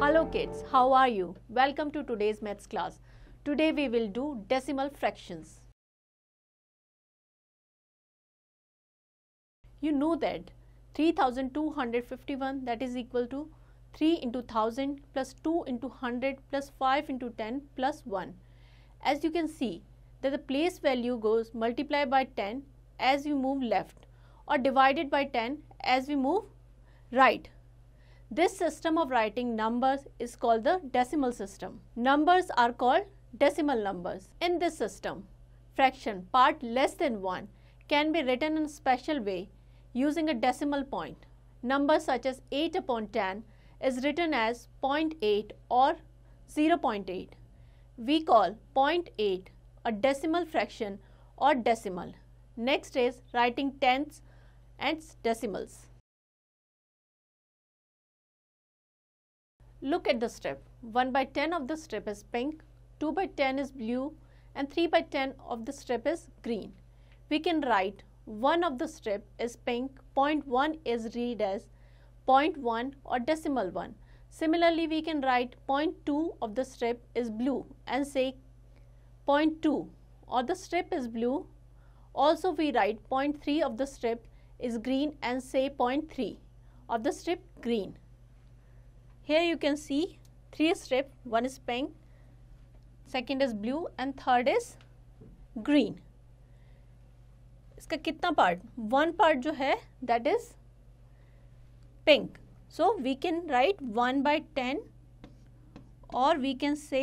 Hello kids, how are you? Welcome to today's maths class. Today we will do decimal fractions. You know that 3251 that is equal to 3 into 1000 plus 2 into 100 plus 5 into 10 plus 1. As you can see that the place value goes multiplied by 10 as you move left or divided by 10 as we move right. This system of writing numbers is called the decimal system. Numbers are called decimal numbers. In this system, fraction part less than 1 can be written in a special way using a decimal point. Numbers such as 8 upon 10 is written as 0.8 or 0.8. We call 0.8 a decimal fraction or decimal. Next is writing tenths and decimals. Look at the strip. 1 by 10 of the strip is pink, 2 by 10 is blue and 3 by 10 of the strip is green. We can write 1 of the strip is pink, 0.1 is read as 0.1 or decimal 1. Similarly, we can write 0.2 of the strip is blue and say 0.2 or the strip is blue. Also, we write 0.3 of the strip is green and say 0.3 of the strip green. here you can see three strip one is pink second is blue and third is green इसका कितना part one part जो है that is pink so we can write one by ten और we can say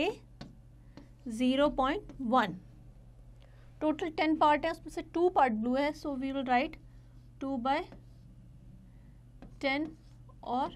zero point one total ten part है उसमें से two part blue है so we will write two by ten और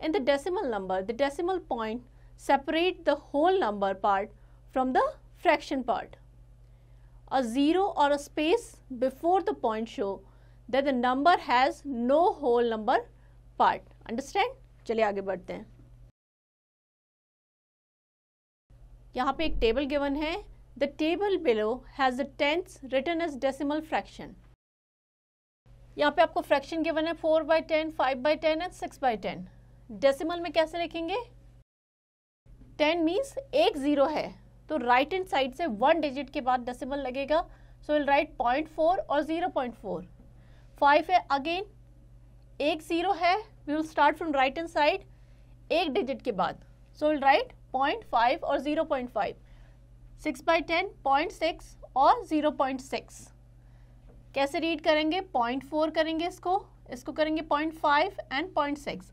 in the decimal number, the decimal point separate the whole number part from the fraction part. A zero or a space before the point show that the number has no whole number part. Understand? chaliye aage badhte hain यहाँ पे एक table given है the table below has the tenths written as decimal fraction यहाँ पे आपको fraction given है four by ten five by ten and six by ten decimal में कैसे लिखेंगे टेन मीन्स एक ज़ीरो है तो राइट एंड साइड से वन डिजिट के बाद डेसिमल लगेगा so will write point four और ज़ीरो पॉइंट फोर फाइव है अगेन एक ज़ीरो है we will start from right hand side एक डिजिट के बाद so will write point five और zero point five six by ten point six और zero point six कैसे रीड करेंगे पॉइंट फोर करेंगे इसको इसको करेंगे point five and point six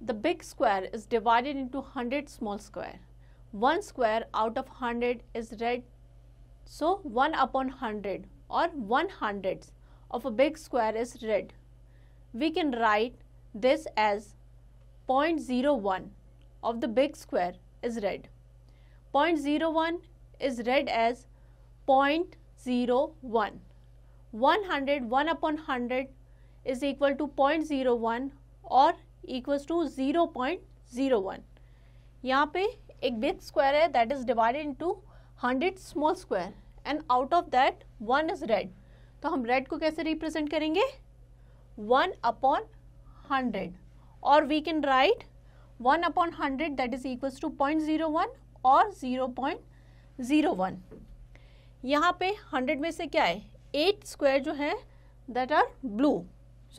The big square is divided into 100 small square. 1 square out of 100 is red. So 1 upon 100 or 1 hundredth of a big square is red. We can write this as 0.01 of the big square is red. 0.01 is read as 0.01. 100, 1 upon 100 is equal to 0.01 or equals to zero point zero one यहाँ पे एक big square है that is divided into hundred small square and out of that one is red तो हम red को कैसे represent करेंगे one upon hundred और we can write one upon hundred that is equals to point zero one और zero point zero one यहाँ पे hundred में से क्या है एट स्क्वायर जो है that are blue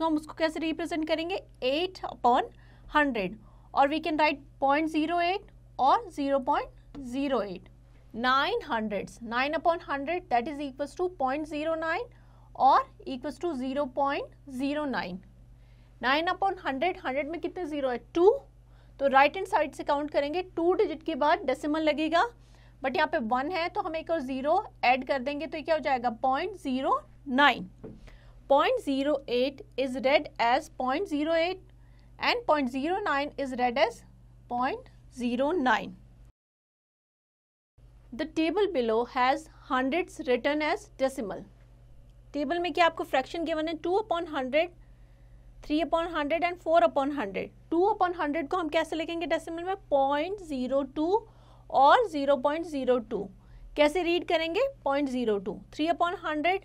so so, हम उसको कैसे रिप्रेजेंट करेंगे एट अपॉन हंड्रेड और we can write point zero eight और zero point zero eight nine hundreds nine upon hundred that is equal to point zero nine और equals to zero point zero nine nine upon hundred hundred में कितने zero है two तो right hand side से count करेंगे two digit के बाद decimal लगेगा बट यहाँ पे वन है तो हम एक और ज़ीरो ऐड कर देंगे तो क्या हो जाएगा point zero nine 0.08 is read as 0.08 and 0.09 is read as 0.09. The table below has hundreds written as decimal. Table में क्या आपको फ्रैक्शन गिवन है two upon hundred three upon hundred and four upon hundred two upon hundred को हम कैसे लिखेंगे decimal में point zero two और जीरो पॉइंट जीरो टू कैसे रीड करेंगे point zero two three upon hundred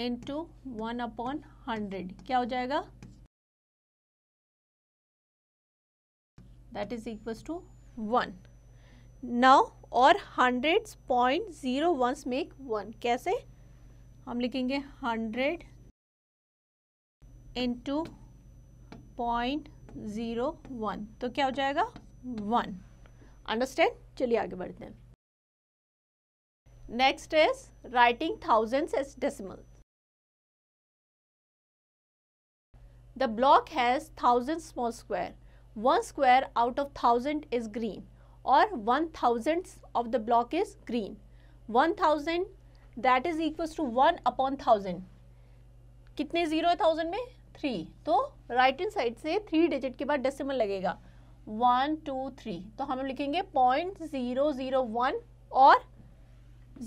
into one upon hundred क्या हो जाएगा that is equal to one now और hundred point zero one make one कैसे हम लिखेंगे hundred into point zero one तो क्या हो जाएगा वन अंडरस्टैंड चलिए आगे बढ़ते हैं next is writing thousands as decimal The block has thousand small square. One square out of thousand is green or one thousandth of the block is green. One thousand that is equals to one upon thousand कितने zero है thousand में three तो right hand side से three digit के बाद decimal लगेगा one two three तो हम लिखेंगे पॉइंट ज़ीरो ज़ीरो वन और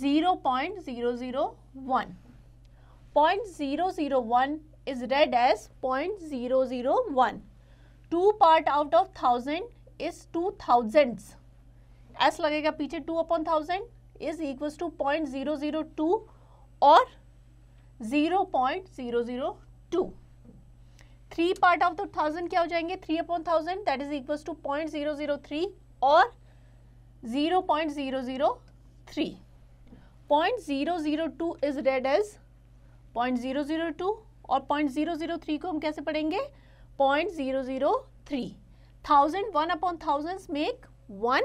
zero point zero zero one point zero zero one is read as 0.001. 2 part out of 1000 is 2000s. S लगेगा पीछे two upon thousand is equal to point zero zero two और zero zero two three part of the thousand क्या हो जाएंगे three upon thousand that is equal to point zero zero three और zero point zero zero three point zero zero two is read as point zero zero two और point zero zero three को हम कैसे पढ़ेंगे point zero zero three thousand one upon thousand make one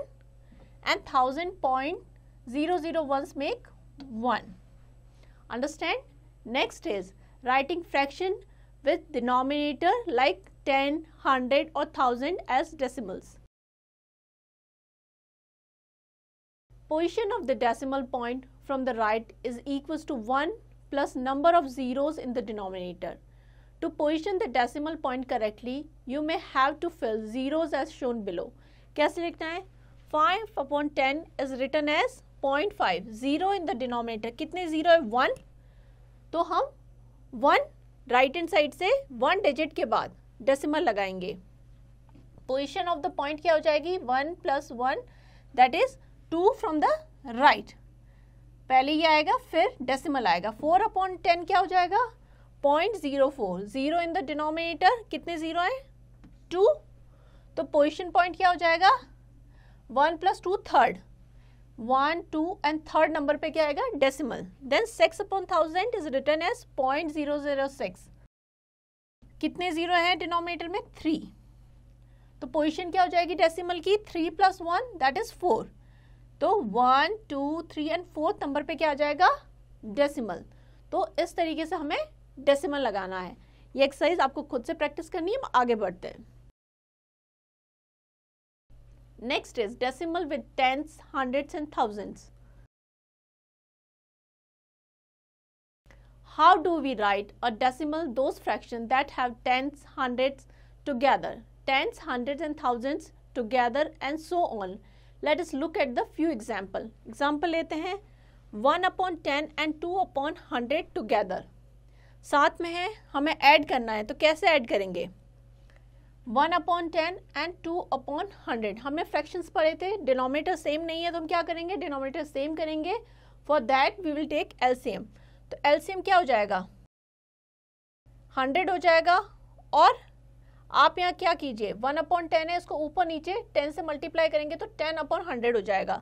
and thousand point zero zero one make one understand next is writing fraction with denominator like ten hundred और thousand as decimals position of the decimal point from the right is equal to one plus number of zeros in the denominator to position the decimal point correctly you may have to fill zeros as shown below कैसे लिखना है five upon ten is written as point five zero in the denominator कितने zero है one तो हम one right hand side से one digit के बाद डेसिमल लगाएंगे पोजिशन ऑफ द पॉइंट क्या हो जाएगी one plus one that is two from the right पहले ये आएगा फिर डेसिमल आएगा फोर अपॉन टेन क्या हो जाएगा point zero four zero in the denominator कितने जीरो हैं टू तो पोजिशन पॉइंट क्या हो जाएगा one plus two third one two and third number पे क्या आएगा decimal then six upon thousand is written as point zero zero six कितने जीरो हैं डिनोमिनेटर में थ्री तो पोजिशन क्या हो जाएगी डेसिमल की three plus one that is four तो one two three and fourth number पे क्या आ जाएगा डेसिमल तो इस तरीके से हमें डेसिमल लगाना है ये एक्सरसाइज आपको खुद से प्रैक्टिस करनी है हम आगे बढ़ते हैं next is decimal with tenth hundreds and thousands how do we write a decimal those fraction that have tenth hundreds together tenth hundred and thousands together and so on let us look at the few example example लेते हैं one upon ten and two upon hundred together साथ में है हमें add करना है तो कैसे ऐड करेंगे one upon ten and two upon hundred हमने फ्रैक्शंस पढ़े थे डिनोमीटर सेम नहीं है तो हम क्या करेंगे डिनोमीटर सेम करेंगे for that we will take LCM तो एलसीएम क्या हो जाएगा हंड्रेड हो जाएगा और आप यहाँ क्या कीजिए वन अपॉन टेन है इसको ऊपर नीचे टेन से मल्टीप्लाई करेंगे तो टेन अपॉन हंड्रेड हो जाएगा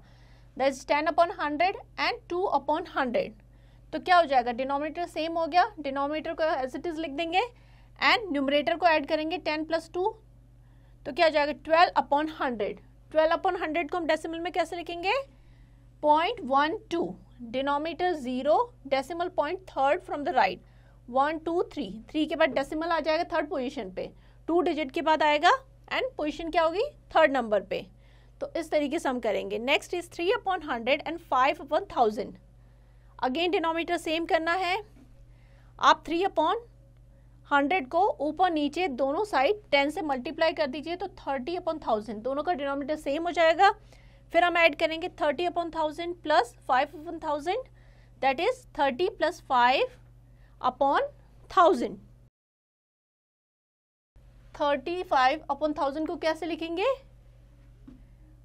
that is ten upon hundred and two upon hundred तो क्या हो जाएगा डिनोमिनेटर सेम हो गया डिनोमिनेटर को एज इट इज लिख देंगे एंड न्यूमरेटर को ऐड करेंगे टेन प्लस टू तो क्या हो जाएगा twelve upon hundred twelve upon hundred को हम डेसिमल में कैसे लिखेंगे point one two denominator zero decimal point third from the right one two three three के बाद डेसिमल आ जाएगा थर्ड पोजिशन पे टू डिजिट के बाद आएगा एंड पोजिशन क्या होगी थर्ड नंबर पे तो इस तरीके से हम करेंगे next is three upon hundred and five upon thousand again denominator same करना है आप थ्री अपॉन हंड्रेड को ऊपर नीचे दोनों साइड टेन से मल्टीप्लाई कर दीजिए तो थर्टी अपॉन थाउजेंड दोनों का डिनोमीटर सेम हो जाएगा फिर हम ऐड करेंगे thirty upon thousand plus five upon thousand that is thirty plus five upon thousand thirty five upon thousand को कैसे लिखेंगे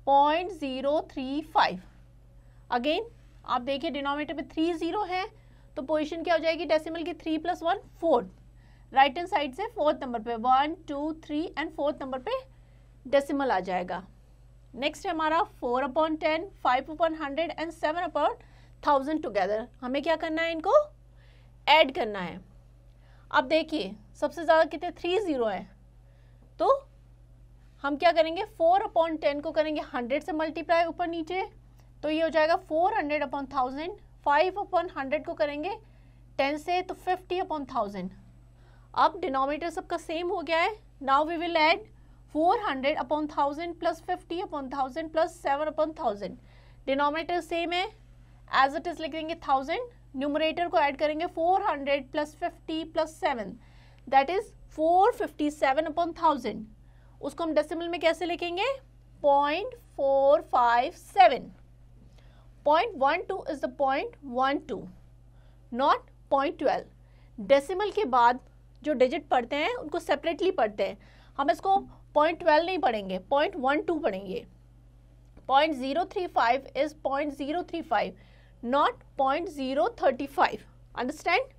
point zero three five again आप देखिए डिनोमिनेटर पे थ्री ज़ीरो है तो पोजीशन क्या हो जाएगी डेसिमल की three plus one fourth right hand side से फोर्थ नंबर पे one two three and fourth number पे डेसिमल आ जाएगा नेक्स्ट है हमारा four upon ten five upon hundred and seven upon thousand together हमें क्या करना है इनको एड करना है अब देखिए सबसे ज़्यादा कितने थ्री ज़ीरो हैं तो हम क्या करेंगे फोर अपॉन टेन को करेंगे हंड्रेड से मल्टीप्लाई ऊपर नीचे तो ये हो जाएगा four hundred upon thousand five upon hundred को करेंगे टेन से तो फिफ्टी अपॉन थाउजेंड अब डिनोमीटर सबका सेम हो गया है now we will add four hundred upon thousand plus fifty upon thousand plus seven upon thousand denominator same है एज इट इज़ लिख देंगे थाउजेंड न्यूमरेटर को ऐड करेंगे four hundred plus fifty plus seven that is four fifty seven upon thousand उसको हम decimal में कैसे लिखेंगे point four five seven point one two is the point one two not point twelve decimal के बाद जो digit पढ़ते हैं उनको सेपरेटली पढ़ते हैं हम इसको पॉइंट ट्वेल्व नहीं पढ़ेंगे पॉइंट वन टू पढ़ेंगे point zero three five is point zero three five not point zero thirty five understand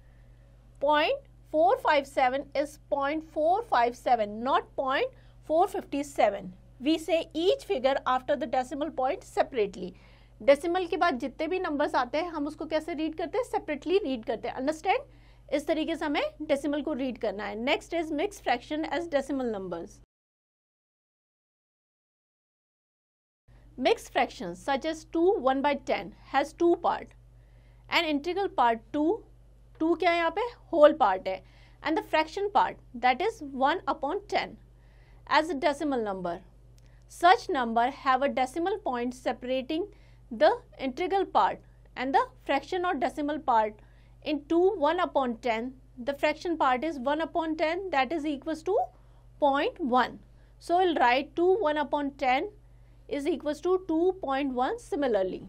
point 457 is 0.457 not 0.457 we say each figure after the decimal point separately decimal के बाद जितने भी numbers आते हैं हम उसको कैसे रीड करते हैं सेपरेटली रीड करते हैं अंडरस्टैंड इस तरीके से हमें डेसिमल को रीड करना है next is mix fraction as decimal numbers Mixed fractions such as 2 1 by 10 has two part. An integral part 2 two क्या है यहाँ पे होल पार्ट है and the fraction part that is one upon ten as a decimal number such number have a decimal point separating the integral part and the fraction और decimal part in two one upon ten the fraction part is one upon ten that is equal to point one so will write two one upon ten is equal to to point one similarly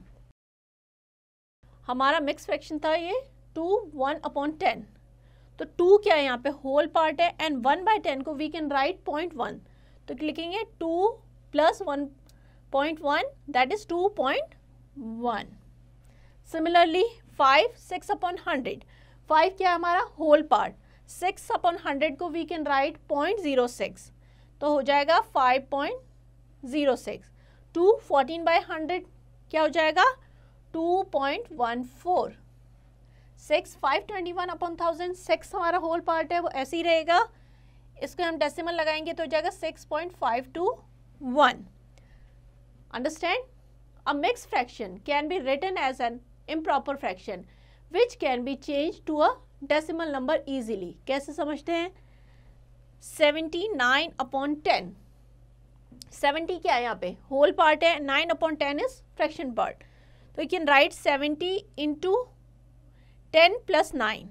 हमारा mix fraction था ये two one upon ten तो two क्या है यहाँ पे whole part है and one by ten को we can write point one तो लिखेंगे two plus one point one that is two point one similarly five six upon hundred five क्या है हमारा whole part six upon hundred को we can write point zero six तो हो जाएगा five point zero six two fourteen by hundred क्या हो जाएगा two point one four six five twenty one upon thousand six हमारा होल पार्ट है वो ऐसे ही रहेगा इसको हम डेसिमल लगाएंगे तो हो जाएगा six point five two one understand a mix fraction can be written as an improper fraction which can be change to a decimal number easily कैसे समझते हैं seventy nine upon ten seventy क्या है यहाँ पे होल पार्ट है nine upon ten is fraction part तो you can write seventy into ten plus nine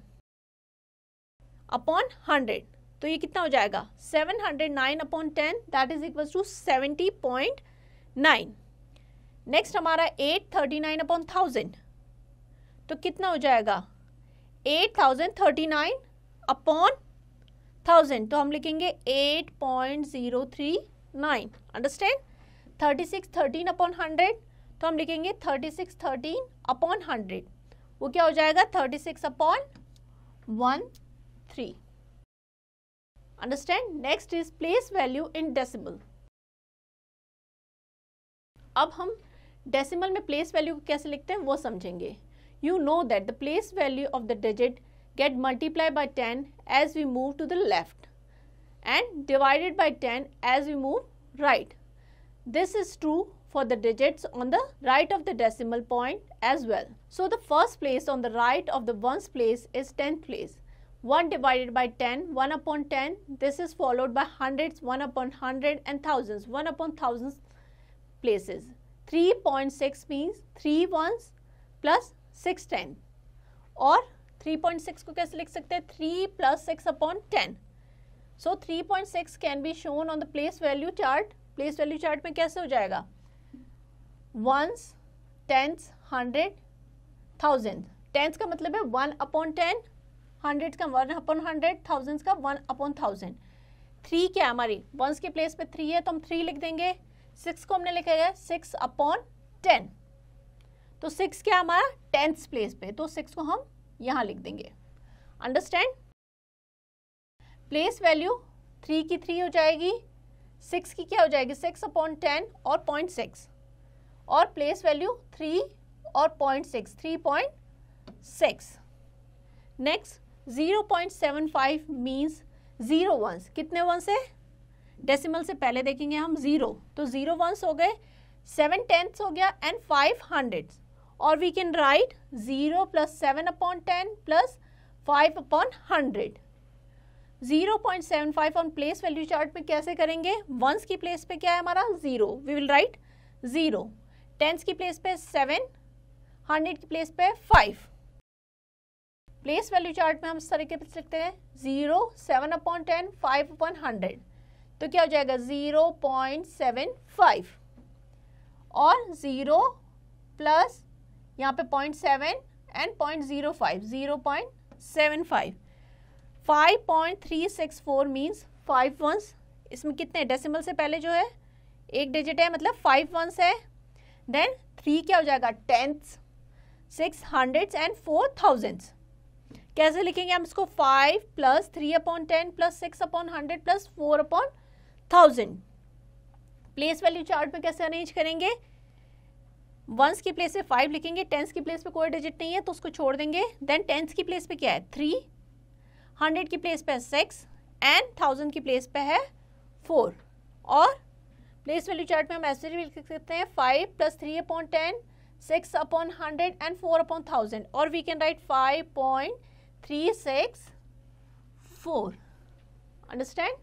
upon hundred तो ये कितना हो जाएगा seven hundred nine upon ten that is equal to seventy point nine next हमारा eight thirty nine upon thousand तो कितना हो जाएगा eight thousand thirty nine upon thousand तो हम लिखेंगे eight point zero three nine understand thirty six thirteen upon hundred तो हम लिखेंगे thirty six thirteen upon hundred वो क्या हो जाएगा thirty six upon one three understand next is place value in decimal अब हम डेसिमल में प्लेस वैल्यू को कैसे लिखते हैं वो समझेंगे you know that the place value of the digit get multiply by ten as we move to the left and divided by ten as we move right this is true for the digits on the right of the decimal point as well. So the first place on the right of the ones place is 10th place. 1 divided by 10, 1 upon 10, this is followed by hundreds, 1 upon 100 and thousands, 1 upon thousands places. 3.6 means 3 ones plus 6 10 और 3.6 को कैसे लिख सकते हैं 3 plus 6 upon 10. So 3.6 can be shown on the place value chart. Place value chart में कैसे हो जाएगा ones tens hundred thousand tens का मतलब है वन अपॉन टेन हंड्रेड का वन अपॉन हंड्रेड थाउजेंड का वन अपॉन थाउजेंड थ्री क्या है हमारी वंस के प्लेस पे थ्री है तो हम थ्री लिख देंगे सिक्स को हमने लिखा है सिक्स अपॉन टेन तो सिक्स क्या हमारा टेंथ प्लेस पे तो सिक्स को हम यहाँ लिख देंगे अंडरस्टैंड प्लेस वैल्यू थ्री की थ्री हो जाएगी सिक्स की क्या हो जाएगी सिक्स अपॉन टेन और पॉइंट सिक्स और प्लेस वैल्यू थ्री और point six three point six next zero point seven five means zero ones कितने वंस है डेसिमल से पहले देखेंगे हम ज़ीरो तो ज़ीरो वंस हो गए सेवन टेंथ हो गया एंड फाइव हंड्रेड और we can write zero plus seven upon ten plus five upon hundred zero point seven five on place value chart में कैसे करेंगे वंस की प्लेस पे क्या है हमारा zero we will write zero tens की प्लेस पे सेवन हंड्रेड की प्लेस पे फाइव प्लेस वैल्यू चार्ट में हम इस तरह के लिखते हैं zero seven upon ten five upon hundred तो क्या हो जाएगा जीरो पॉइंट सेवन फाइव और जीरो प्लस यहाँ पे point seven and point zero five zero point seven five five point three six four means five ones इसमें कितने decimal से पहले जो है एक डिजिट है मतलब फाइव वंस है देन थ्री क्या हो जाएगा tenth six hundreds and four thousands कैसे लिखेंगे हम इसको five plus three upon ten plus six upon hundred plus four upon thousand place value chart में कैसे अरेंज करेंगे वंस की प्लेस पे फाइव लिखेंगे टेंस की प्लेस पे कोई डिजिट नहीं है तो उसको छोड़ देंगे देन टेंस की प्लेस पे क्या है थ्री हंड्रेड की प्लेस पे है सिक्स एंड थाउजेंड की प्लेस पे है फोर और प्लेस वैल्यू चार्ट में हम ऐसे भी लिख सकते हैं five plus three upon ten six upon hundred and four upon thousand और we can write five point three six four understand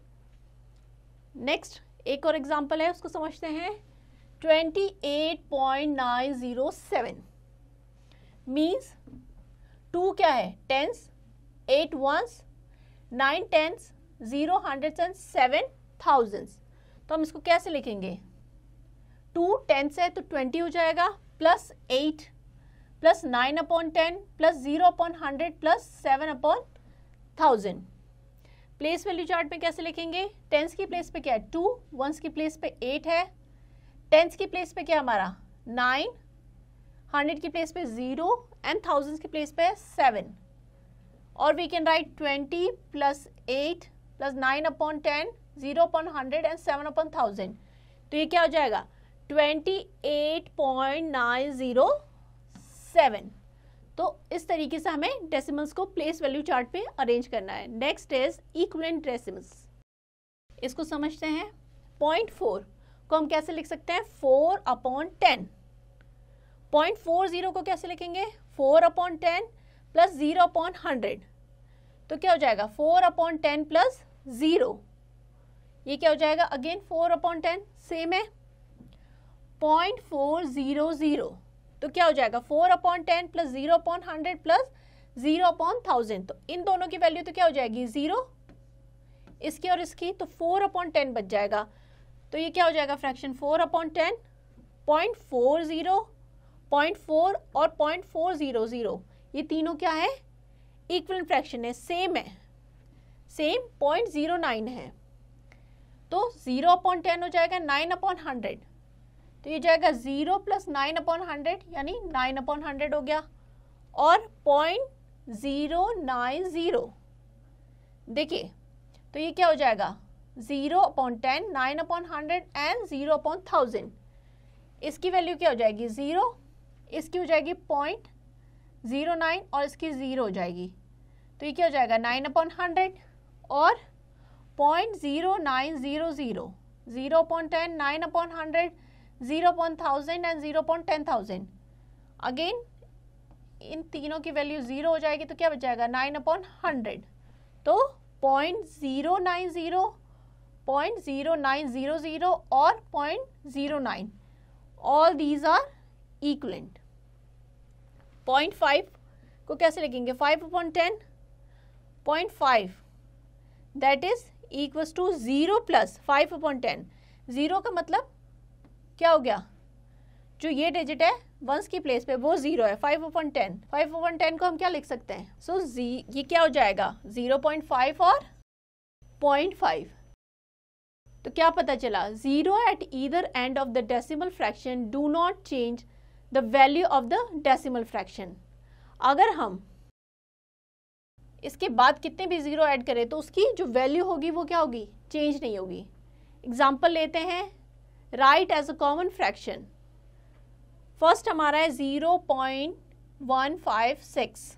next एक और एग्जाम्पल है उसको समझते हैं twenty eight point nine zero seven means two क्या है tens eight ones nine tens zero hundred and seven thousands तो हम इसको कैसे लिखेंगे टू टेन से तो ट्वेंटी हो जाएगा plus eight plus nine upon ten plus zero upon hundred plus seven upon thousand place value chart में कैसे लिखेंगे टेंस की प्लेस पे क्या है टू वंस की प्लेस पे एट है टेंस की प्लेस पे क्या हमारा नाइन हंड्रेड की प्लेस पे ज़ीरो एंड थाउजेंड की प्लेस पे सेवन और we can write twenty plus eight plus nine upon ten zero upon hundred and seven upon thousand तो ये क्या हो जाएगा twenty eight point nine zero seven तो इस तरीके से हमें डेसिमल्स को प्लेस वैल्यू चार्ट पे अरेंज करना है नेक्स्ट इज इक्वलेंट डेसिमल्स इसको समझते हैं पॉइंट फोर को हम कैसे लिख सकते हैं four upon ten point four zero को कैसे लिखेंगे four upon ten plus zero upon hundred तो क्या हो जाएगा four upon ten plus zero ये क्या हो जाएगा again four upon ten same है पॉइंट फोर ज़ीरो ज़ीरो तो क्या हो जाएगा four upon ten plus zero upon hundred plus zero upon thousand तो इन दोनों की वैल्यू तो क्या हो जाएगी ज़ीरो इसकी और इसकी तो फोर अपॉन टेन बच जाएगा तो ये क्या हो जाएगा fraction four upon ten point four zero point four और पॉइंट फोर ज़ीरो ज़ीरो ये तीनों क्या है इक्वल फ्रैक्शन है सेम है सेम पॉइंट ज़ीरो नाइन है तो जीरो अपॉन टेन हो जाएगा नाइन अपॉन हंड्रेड तो ये जाएगा zero plus nine upon hundred यानी नाइन अपॉन हंड्रेड हो गया और पॉइंट जीरो नाइन जीरो देखिए तो ये क्या हो जाएगा zero upon ten nine upon hundred and zero upon thousand इसकी वैल्यू क्या हो जाएगी ज़ीरो इसकी हो जाएगी पॉइंट ज़ीरो नाइन और इसकी ज़ीरो हो जाएगी तो ये क्या हो जाएगा नाइन अपॉन हंड्रेड और point zero nine zero zero zero point ten nine upon hundred zero point thousand and zero point ten thousand again इन तीनों की वैल्यू जीरो हो जाएगी तो क्या बच जाएगा नाइन अपॉन हंड्रेड तो point zero nine zero point zero nine zero zero और point zero nine all these are equivalent point five को कैसे लिखेंगे five upon ten point five that is equals to zero plus five upon ten zero का मतलब क्या हो गया जो ये डिजिट है वंस की प्लेस पे वो ज़ीरो है five upon ten five upon ten को हम क्या लिख सकते हैं सो so, जी ये क्या हो जाएगा ज़ीरो पॉइंट फाइव और पॉइंट फाइव तो क्या पता चला zero at either end of the decimal fraction do not change the value of the decimal fraction अगर हम इसके बाद कितने भी ज़ीरो ऐड करें तो उसकी जो वैल्यू होगी वो क्या होगी चेंज नहीं होगी एग्ज़ाम्पल लेते हैं write as a common fraction first हमारा है zero point one five six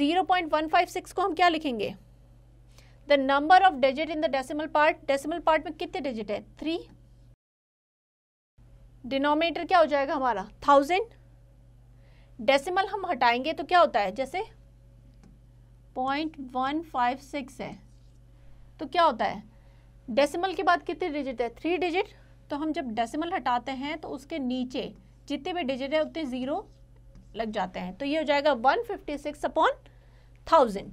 zero point one five six को हम क्या लिखेंगे the number of digit in the decimal part decimal part में कितने डिजिट है थ्री डिनोमिनेटर क्या हो जाएगा हमारा थाउजेंड डेसिमल हम हटाएंगे तो क्या होता है जैसे पॉइंट वन फाइव सिक्स है तो क्या होता है डेसिमल के बाद कितने डिजिट है थ्री डिजिट तो हम जब डेसिमल हटाते हैं तो उसके नीचे जितने भी डिजिट है उतने ज़ीरो लग जाते हैं तो ये हो जाएगा one fifty six upon thousand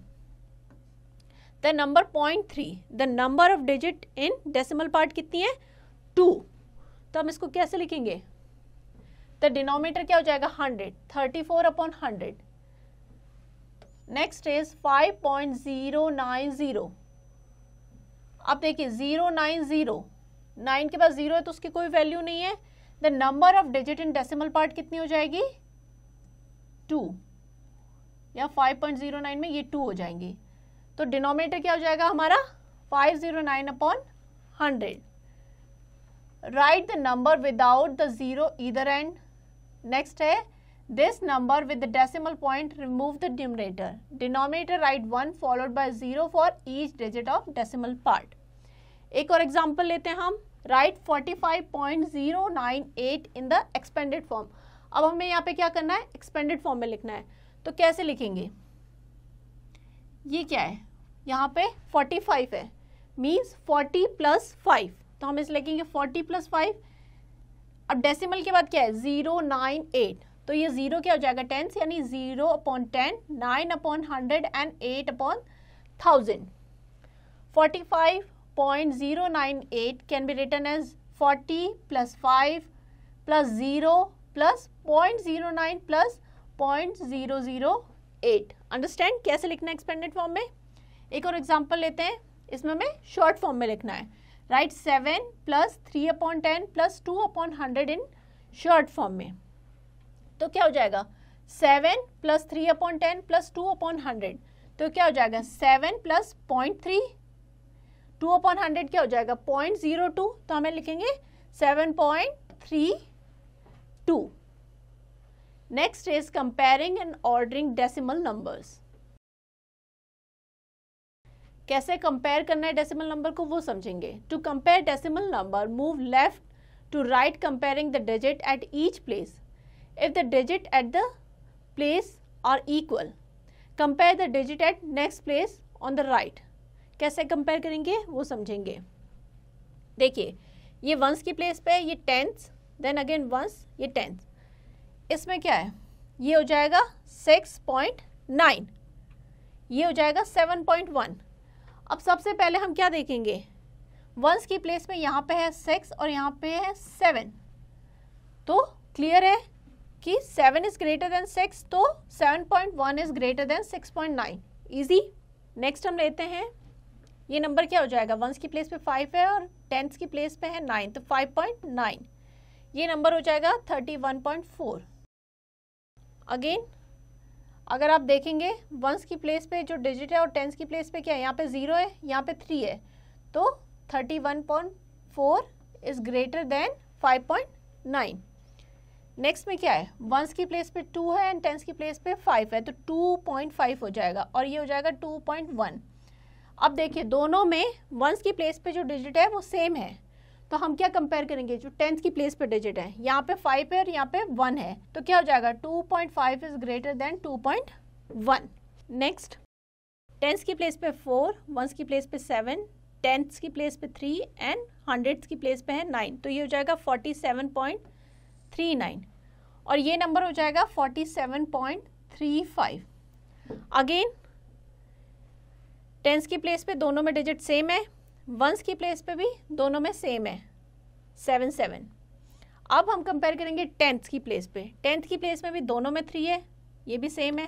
the number point three the number of digit in decimal part कितनी है टू तो हम इसको कैसे लिखेंगे द डिनोमीटर क्या हो जाएगा hundred thirty four upon hundred next is 5.090 अब देखिए जीरो नाइन जीरो नाइन के पास जीरो है तो उसकी कोई वैल्यू नहीं है the number of digit in decimal part कितनी हो जाएगी टू या 5.09 में ये टू हो जाएंगे तो डिनोमिनेटर क्या हो जाएगा हमारा 509 zero nine upon hundred write the number without the zero इधर एंड नेक्स्ट है this number with the decimal point remove the numerator. Denominator write 1 followed by 0 for each digit of decimal part. एक और example लेते हैं हम write 45.098 in the expanded form अब हमें यहाँ पे क्या करना है एक्सपेंडेड फॉर्म में लिखना है तो कैसे लिखेंगे ये क्या है यहाँ पे 45 है मीन्स 40 प्लस फाइव तो हम इसे लिखेंगे 40 प्लस फाइव अब डेसिमल के बाद क्या है 098 तो ये जीरो क्या हो जाएगा टेंस यानी zero upon ten nine upon hundred and eight upon thousand forty five point zero nine eight can be written as forty plus five plus zero plus point zero nine plus point zero zero eight understand कैसे लिखना है expanded form में एक और example लेते हैं इसमें हमें शॉर्ट फॉर्म में लिखना है write seven plus three upon ten plus two upon hundred in short form में तो क्या हो जाएगा seven plus three upon ten plus two upon hundred तो क्या हो जाएगा seven plus point three two upon hundred क्या हो जाएगा पॉइंट जीरो टू तो हमें लिखेंगे seven point three two next is comparing and ordering decimal numbers कैसे कंपेयर करना है डेसिमल नंबर को वो समझेंगे to compare decimal number move left to right comparing the digit at each place if the digit at the place are equal. Compare the digit at next place on the right. कैसे compare करेंगे वो समझेंगे देखिए ये once की place पे ये tenth then again ones ये टेंथ इसमें क्या है ये हो जाएगा सिक्स पॉइंट नाइन ये हो जाएगा सेवन पॉइंट वन अब सबसे पहले हम क्या देखेंगे वंस की प्लेस में यहाँ पे है सिक्स और यहाँ पे है सेवन तो क्लियर है कि seven is greater than six तो seven point one is greater than six point nine easy next हम लेते हैं ये नंबर क्या हो जाएगा वंस की प्लेस पे फाइव है और टेंथ की प्लेस पे है नाइन तो फाइव पॉइंट नाइन ये नंबर हो जाएगा thirty one point four again अगर आप देखेंगे वंस की प्लेस पे जो डिजिट है और टेंथ की प्लेस पे क्या है यहाँ पे ज़ीरो है यहाँ पे थ्री है तो thirty one point four is greater than five point nine next में क्या है वंस की प्लेस पे टू है एंड टेंस की प्लेस पे फाइव है तो टू पॉइंट फाइव हो जाएगा और ये हो जाएगा टू पॉइंट वन अब देखिए दोनों में वंस की प्लेस पे जो डिजिट है वो सेम है तो हम क्या कंपेयर करेंगे जो टेंथ की प्लेस पे डिजिट है यहाँ पे फाइव है और यहाँ पे वन है तो क्या हो जाएगा two point five is greater than two point one next tens की प्लेस पे फोर वंस की प्लेस पे सेवन टेंथ की प्लेस पे थ्री एंड हंड्रेड्स की प्लेस पे है नाइन तो ये हो जाएगा forty seven point three nine और ये नंबर हो जाएगा forty seven point three five again tens की प्लेस पे दोनों में डिजिट सेम है वंस की प्लेस पे भी दोनों में सेम है सेवन सेवन अब हम कंपेयर करेंगे टेंथ की प्लेस पे टेंथ की प्लेस में भी दोनों में थ्री है ये भी सेम है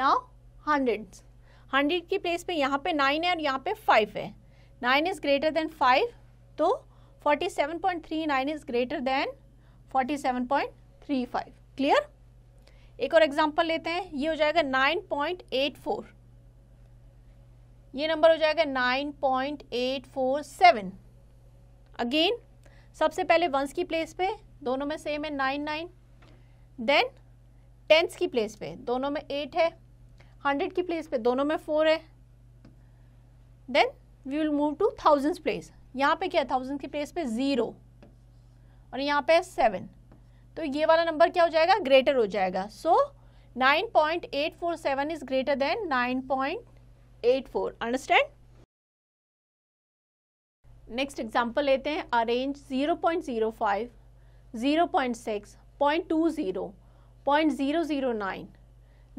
नाउ हंड्रेड हंड्रेड की प्लेस पे यहाँ पे नाइन है और यहाँ पे फाइव है nine is greater than five तो 47.39 इज ग्रेटर देन 47.35 क्लियर एक और एग्जांपल लेते हैं ये हो जाएगा 9.84 ये नंबर हो जाएगा 9.847 अगेन सबसे पहले वंस की प्लेस पे दोनों में सेम है नाइन नाइन देन टेंथ की प्लेस पे दोनों में एट है हंड्रेड की प्लेस पे दोनों में फोर है then we will move to thousands place यहाँ पे क्या है थाउजेंड की प्लेस पे ज़ीरो और यहाँ पे सेवन तो ये वाला नंबर क्या हो जाएगा ग्रेटर हो जाएगा so nine point eight four seven is greater than nine point eight four understand next example लेते हैं arrange zero point zero five zero point six point two zero point zero zero nine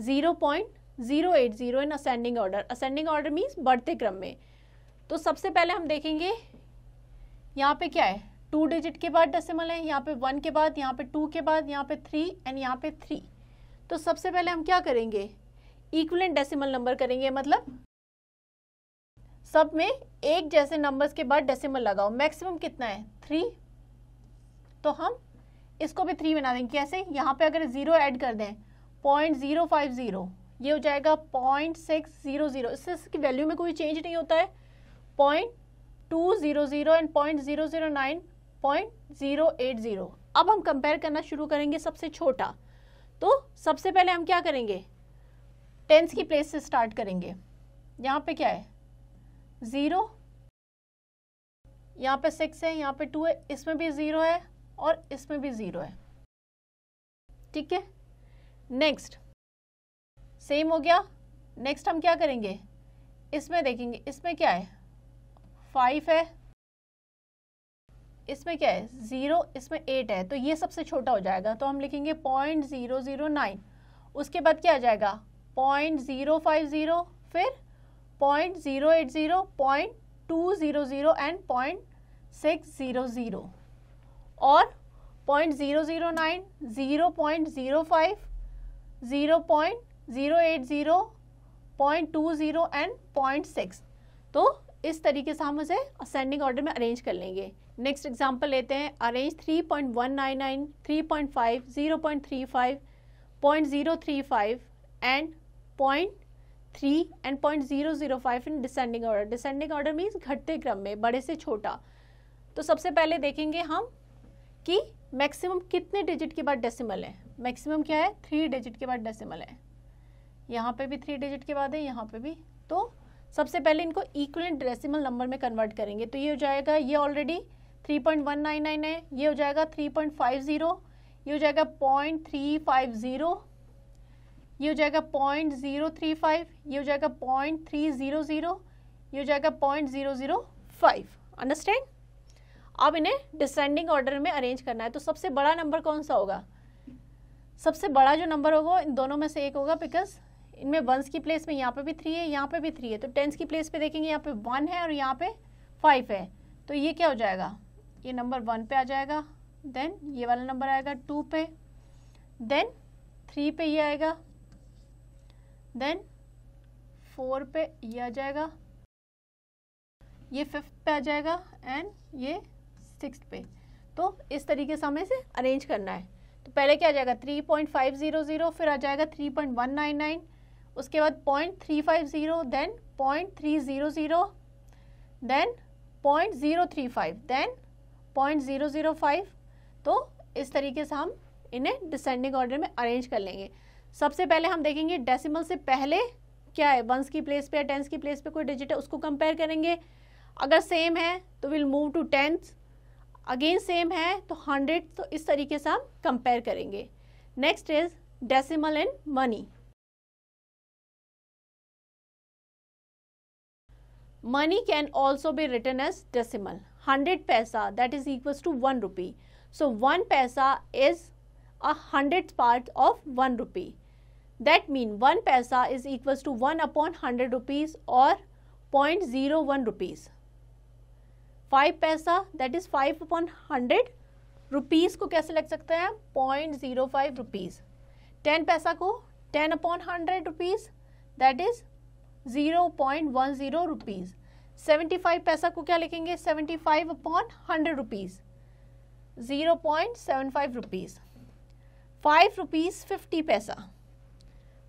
zero point zero eight zero in ascending order ascending order means बढ़ते क्रम में तो सबसे पहले हम देखेंगे यहाँ पे क्या है टू डिजिट के बाद डेसिमल है यहाँ पे वन के बाद यहाँ पे टू के बाद यहाँ पे थ्री एंड यहाँ पे थ्री तो सबसे पहले हम क्या करेंगे इक्वलेंट डेसिमल नंबर करेंगे मतलब सब में एक जैसे नंबर्स के बाद डेसिमल लगाओ मैक्सिमम कितना है थ्री तो हम इसको भी थ्री बना देंगे कैसे यहाँ पे अगर ज़ीरो ऐड कर दें पॉइंट ज़ीरो फाइव ज़ीरो ये हो जाएगा पॉइंट सिक्स ज़ीरो ज़ीरो इससे इसकी वैल्यू में कोई चेंज नहीं होता है point two zero zero and point zero zero nine point zero eight zero अब हम कंपेयर करना शुरू करेंगे सबसे छोटा तो सबसे पहले हम क्या करेंगे टेंस की प्लेस से स्टार्ट करेंगे यहाँ पे क्या है ज़ीरो यहाँ पे सिक्स है यहाँ पे टू है इसमें भी ज़ीरो है और इसमें भी ज़ीरो है ठीक है नेक्स्ट सेम हो गया नेक्स्ट हम क्या करेंगे इसमें देखेंगे इसमें क्या है फाइव है इसमें क्या है ज़ीरो इसमें एट है तो ये सबसे छोटा हो जाएगा तो हम लिखेंगे पॉइंट ज़ीरो ज़ीरो नाइन उसके बाद क्या आ जाएगा पॉइंट ज़ीरो फाइव ज़ीरो फिर point zero eight zero point two zero zero and point six zero zero और point zero zero nine zero point zero five zero point zero eight zero point two zero and point six तो इस तरीके से हम उसे ascending order में arrange कर लेंगे नेक्स्ट एग्जांपल लेते हैं arrange 3.199, 3.5, 0.35, five and point three and point zero zero five in descending order descending order means घटते क्रम में बड़े से छोटा तो सबसे पहले देखेंगे हम कि मैक्सिमम कितने डिजिट के बाद डेसिमल है मैक्सिमम क्या है थ्री डिजिट के बाद डेसिमल है यहाँ पे भी थ्री डिजिट के बाद है यहाँ पे भी तो सबसे पहले इनको इक्वलेंट डेसिमल नंबर में कन्वर्ट करेंगे तो ये हो जाएगा ये ऑलरेडी 3.199 है ये हो जाएगा 3.50 ये हो जाएगा 0.350 ये हो जाएगा 0.035 ये हो जाएगा 0.300 ये हो जाएगा 0.005 अंडरस्टैंड अब इन्हें डिसेंडिंग ऑर्डर में अरेंज करना है तो सबसे बड़ा नंबर कौन सा होगा सबसे बड़ा जो नंबर होगा इन दोनों में से एक होगा बिकॉज इनमें वंस की प्लेस में यहाँ पे भी थ्री है यहाँ पे भी थ्री है तो टेंस की प्लेस पे देखेंगे यहाँ पे वन है और यहाँ पे फाइव है तो ये क्या हो जाएगा ये नंबर वन पे आ जाएगा देन ये वाला नंबर आएगा टू पे देन थ्री पे ये आएगा देन फोर पे ये आ जाएगा ये फिफ्थ पे आ जाएगा एंड ये सिक्स पे तो इस तरीके से हमें इसे अरेंज करना है तो पहले क्या आ जाएगा three point five zero zero फिर आ जाएगा three point one nine nine उसके बाद point three five zero then point three zero zero then point zero three five then point zero zero five तो इस तरीके से हम इन्हें डिसेंडिंग ऑर्डर में अरेंज कर लेंगे सबसे पहले हम देखेंगे डेसिमल से पहले क्या है वंस की प्लेस पे या टेंस की प्लेस पे कोई डिजिट है उसको कंपेयर करेंगे अगर सेम है तो will move to tenth again same है तो हंड्रेड तो इस तरीके से हम कंपेयर करेंगे next is decimal and money Money can also be written as decimal. 100 paisa that is equals to 1 rupee. So 1 paisa is a hundredth part of 1 rupee. That means 1 paisa is equals to 1 upon 100 rupees or 0.01 rupees. 5 paisa that is 5 upon 100 rupees. को कैसे लग सकता है point zero five rupees ten paisa को ten upon hundred rupees that zero point one zero rupees seventy five paisa को क्या लिखेंगे seventy five upon hundred rupees zero point seven five rupees five rupees fifty paisa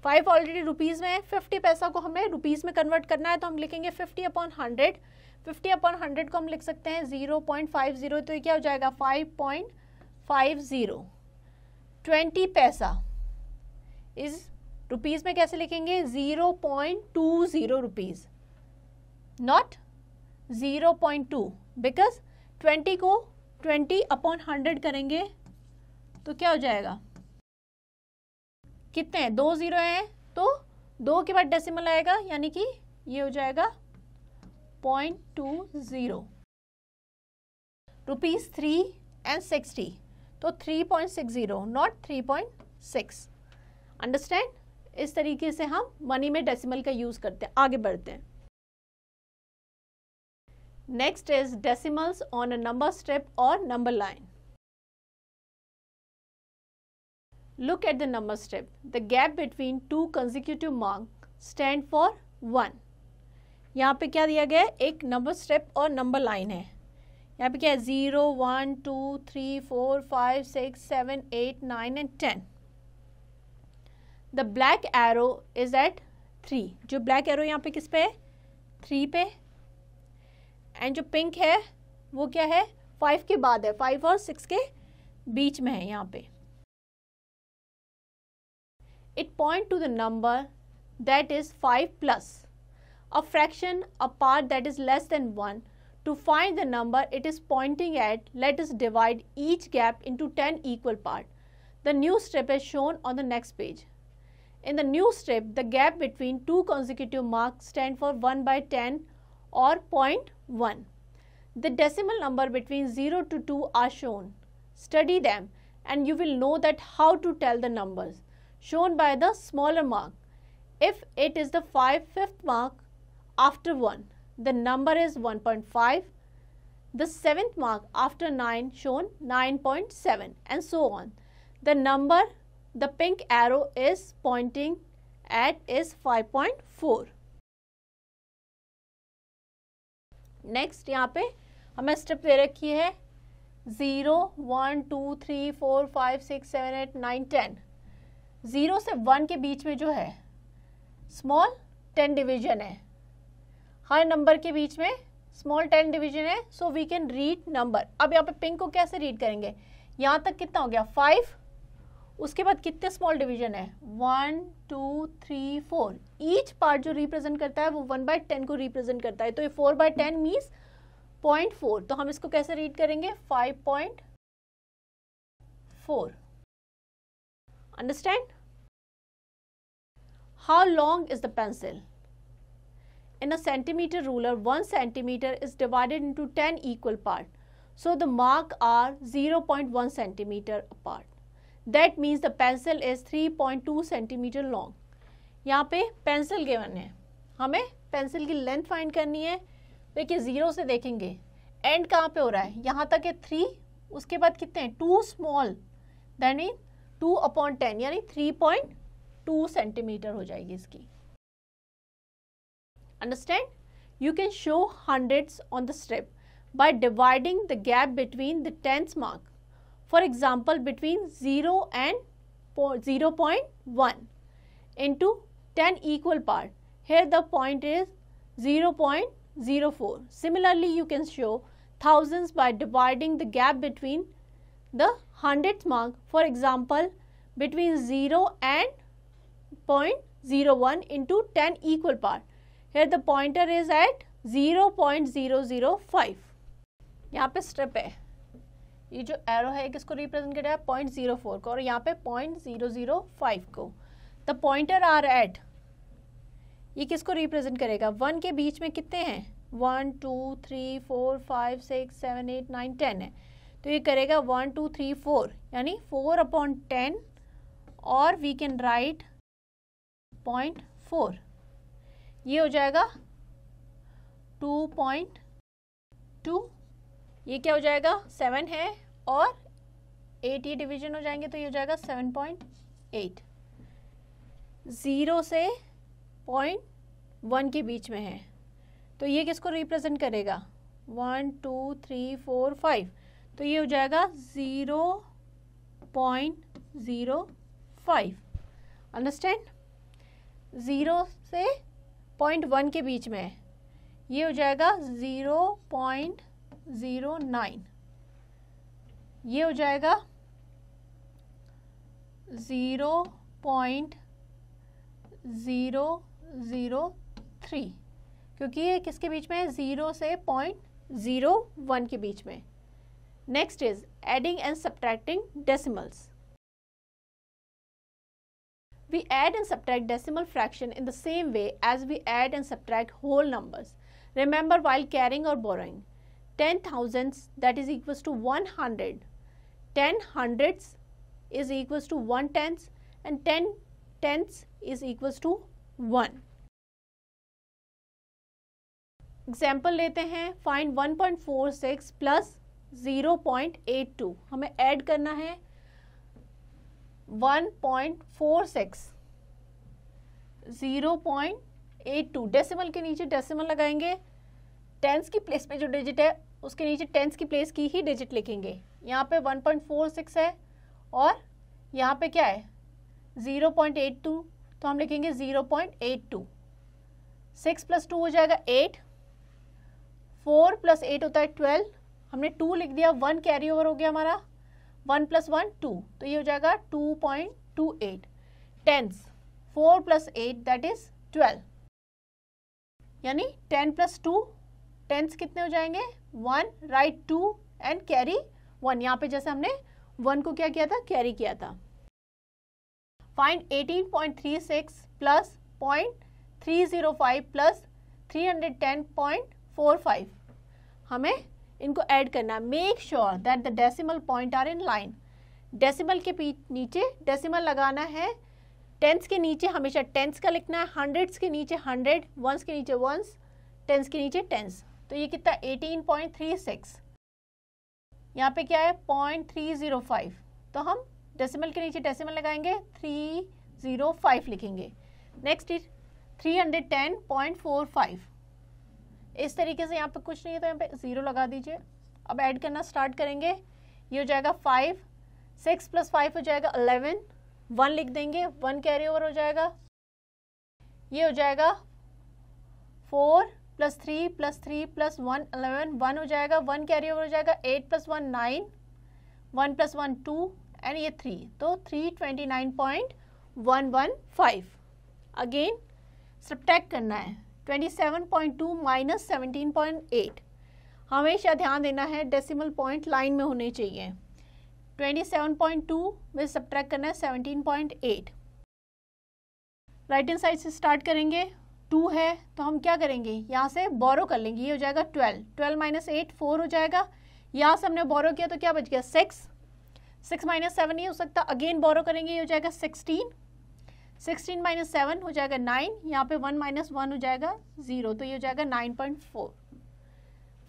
five already rupees में है fifty पैसा को हमें rupees में कन्वर्ट करना है तो हम लिखेंगे fifty upon hundred fifty upon hundred को हम लिख सकते हैं ज़ीरो पॉइंट फाइव ज़ीरो तो क्या हो जाएगा five point five zero twenty paisa is rupees में कैसे लिखेंगे zero point two zero rupees not zero point two because twenty को ट्वेंटी अपॉन हंड्रेड करेंगे तो क्या हो जाएगा कितने हैं दो ज़ीरो हैं तो दो के बाद डेसिमल आएगा यानी कि ये हो जाएगा point two zero rupees three and sixty तो three point six zero not three point six understand इस तरीके से हम मनी में डेसिमल का यूज़ करते हैं आगे बढ़ते हैं next is decimals on a number strip और number line look at the number strip the gap between two consecutive mark stand for one यहाँ पे क्या दिया गया एक नंबर स्ट्रिप और नंबर लाइन है यहाँ पे क्या है zero one two three four five six seven eight nine and ten the black arrow is at three जो ब्लैक एरो यहाँ पे किस पे है थ्री पे एंड जो पिंक है वो क्या है फाइव के बाद है फाइव और सिक्स के बीच में है यहाँ पे it point to the number that is five plus a fraction a part that is less than one find the number it is pointing at let us divide each gap into ten equal part the new step is shown on the next page In the new strip, the gap between two consecutive marks stand for 1 by 10 or 0.1. The decimal number between 0 to 2 are shown. Study them and you will know that how to tell the numbers shown by the smaller mark. If it is the 5 fifth mark after 1, the number is 1.5. The seventh mark after 9 shown 9.7 and so on. The number the pink arrow is pointing at is 5.4 next यहाँ पे हमें step de रखी है zero one two three four five six seven eight nine ten zero से one के बीच में जो है स्मॉल टेन डिवीजन है हर नंबर के बीच में स्मॉल टेन डिवीजन है so we can read number अब यहाँ पे पिंक को कैसे रीड करेंगे यहाँ तक कितना हो गया फाइव उसके बाद कितने स्मॉल डिवीजन है one two three four each part जो रिप्रेजेंट करता है वो वन बाय टेन को रिप्रेजेंट करता है तो ये four by ten means point four तो हम इसको कैसे रीड करेंगे five point four understand how long is the pencil in centimeter ruler one centimeter is divided into ten equal part so the mark are zero point one centimeter part that means the pencil is 3.2 centimeter long यहाँ पे pencil given है हमें pencil की length find करनी है देखिए zero से देखेंगे एंड कहाँ पे हो रहा है यहाँ तक है थ्री उसके बाद कितने हैं two small that mean two upon ten यानी थ्री पॉइंट टू सेंटीमीटर हो जाएगी इसकी understand you can show hundreds on the strip by dividing the gap between the tenth mark For example, between 0 and 0 0.1 into 10 equal part. Here the point is 0 0.04. Similarly, you can show thousands by dividing the gap between the hundredth mark. For example, between 0 and 0.01 into 10 equal part. Here the pointer is at 0.005. यहाँ पे step है ये जो arrow है किसको represent कर रहा है पॉइंट जीरो फोर को और यहाँ पे पॉइंट जीरो जीरो फाइव को द पॉइंटर आर एट ये किसको रिप्रेजेंट करेगा वन के बीच में कितने हैं one two three four five six seven eight nine ten है तो ये करेगा वन टू थ्री फोर यानी फोर अपॉन टेन और we can write point four ये हो जाएगा टू पॉइंट टू ये क्या हो जाएगा सेवन है और एट ये डिवीजन हो जाएंगे तो ये हो जाएगा सेवन पॉइंट एट ज़ीरो से पॉइंट वन के बीच में है तो ये किसको रिप्रेजेंट करेगा one two three four five तो ये हो जाएगा zero point zero five understand zero से पॉइंट वन के बीच में है ये हो जाएगा ज़ीरो पॉइंट ज़ीरो नाइन ये हो जाएगा zero point zero zero three क्योंकि ये किसके बीच में है ज़ीरो से पॉइंट ज़ीरो वन के बीच में next is adding and subtracting decimals We add and subtract decimal fraction in the same way as we add and subtract whole numbers. Remember while carrying or borrowing. Ten thousands that is equal to one hundred ten hundreds is equal to one tenth and ten tenth is equal to one example लेते हैं fine one point four six plus zero point eight two हमें add करना है one point four six zero point eight two decimal के नीचे decimal लगाएंगे tense की place पे जो डिजिट है उसके नीचे टेंस की प्लेस की ही डिजिट लिखेंगे यहाँ पे 1.46 है और यहाँ पे क्या है 0.82 तो हम लिखेंगे 0.82 6 प्लस टू हो जाएगा 8 4 प्लस एट होता है 12 हमने 2 लिख दिया 1 कैरी ओवर हो गया हमारा 1 प्लस वन टू तो ये हो जाएगा 2.28 tens four plus eight that is twelve यानी 10 प्लस टू टेंस कितने हो जाएंगे one write two and carry one यहाँ पे जैसे हमने वन को क्या किया था कैरी किया था find eighteen point three six plus point three zero five plus three hundred ten point four five हमें इनको ऐड करना है make sure that the decimal point are in line decimal के नीचे डेसिमल लगाना है टेंस के नीचे हमेशा टेंस का लिखना है हंड्रेड्स के नीचे हंड्रेड वंस के नीचे वंस टेंस के नीचे टेंस तो ये कितना 18.36 यहाँ पे क्या है 0.305 तो हम डेसिमल के नीचे डेसिमल लगाएंगे 305 लिखेंगे नेक्स्ट इज 310.45 इस तरीके से यहाँ पे कुछ नहीं है तो यहाँ पे ज़ीरो लगा दीजिए अब ऐड करना स्टार्ट करेंगे ये हो जाएगा फाइव सिक्स प्लस फाइव हो जाएगा अलेवन वन लिख देंगे वन कैरी ओवर हो जाएगा ये हो जाएगा four plus three plus three plus one eleven one हो जाएगा वन कैरी ओवर हो जाएगा eight plus one nine one plus one two and ये थ्री तो three twenty nine point one one five again subtract करना है twenty seven point two minus seventeen point eight हमेशा ध्यान देना है डेसिमल पॉइंट लाइन में होने चाहिए ट्वेंटी सेवन पॉइंट टू में सब्ट्रैक्ट करना है seventeen point eight right hand side से स्टार्ट करेंगे टू है तो हम क्या करेंगे यहाँ से बोरो कर लेंगे ये हो जाएगा twelve twelve minus eight four हो जाएगा यहाँ से हमने बोरो किया तो क्या बच गया सिक्स सिक्स माइनस सेवन नहीं हो सकता अगेन बोरो करेंगे ये हो जाएगा सिक्सटीन सिक्सटीन माइनस सेवन हो जाएगा नाइन यहाँ पे वन माइनस वन हो जाएगा ज़ीरो तो ये हो जाएगा nine point four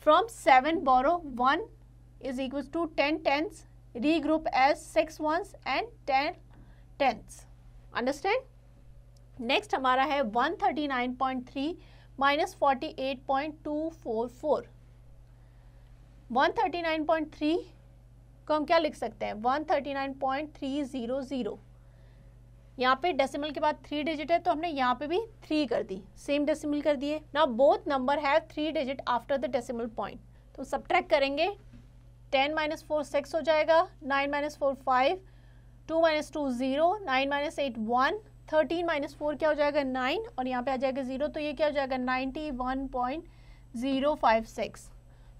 from seven borrow one is equal to ten tens regroup as six ones and ten tens understand next हमारा है 139.3 minus forty eight point two four four one thirty nine point three को हम क्या लिख सकते हैं one thirty nine point three zero zero यहाँ पे डेसिमल के बाद थ्री डिजिट है तो हमने यहाँ पे भी थ्री कर दी सेम डेसिमल कर दिए ना both number have three digit after the decimal point तो सब ट्रैक करेंगे टेन माइनस फोर सिक्स हो जाएगा nine minus four five two minus two zero nine minus eight one thirteen minus four क्या हो जाएगा नाइन और यहाँ पे आ जाएगा ज़ीरो तो ये क्या हो जाएगा ninety one point zero five six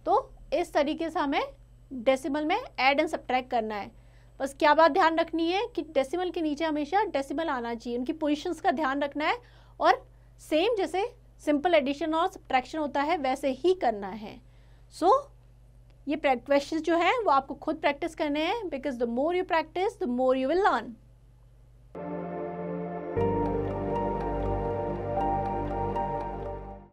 तो इस तरीके से हमें डेसिमल में ऐड एंड सब्ट्रैक्ट करना है बस क्या बात ध्यान रखनी है कि डेसिमल के नीचे हमेशा डेसिमल आना चाहिए उनकी पोजिशंस का ध्यान रखना है और सेम जैसे सिंपल एडिशन और सब्ट्रैक्शन होता है वैसे ही करना है सो so, ये क्वेश्चन जो है वो आपको खुद प्रैक्टिस करने हैं because the more you practice the more you will learn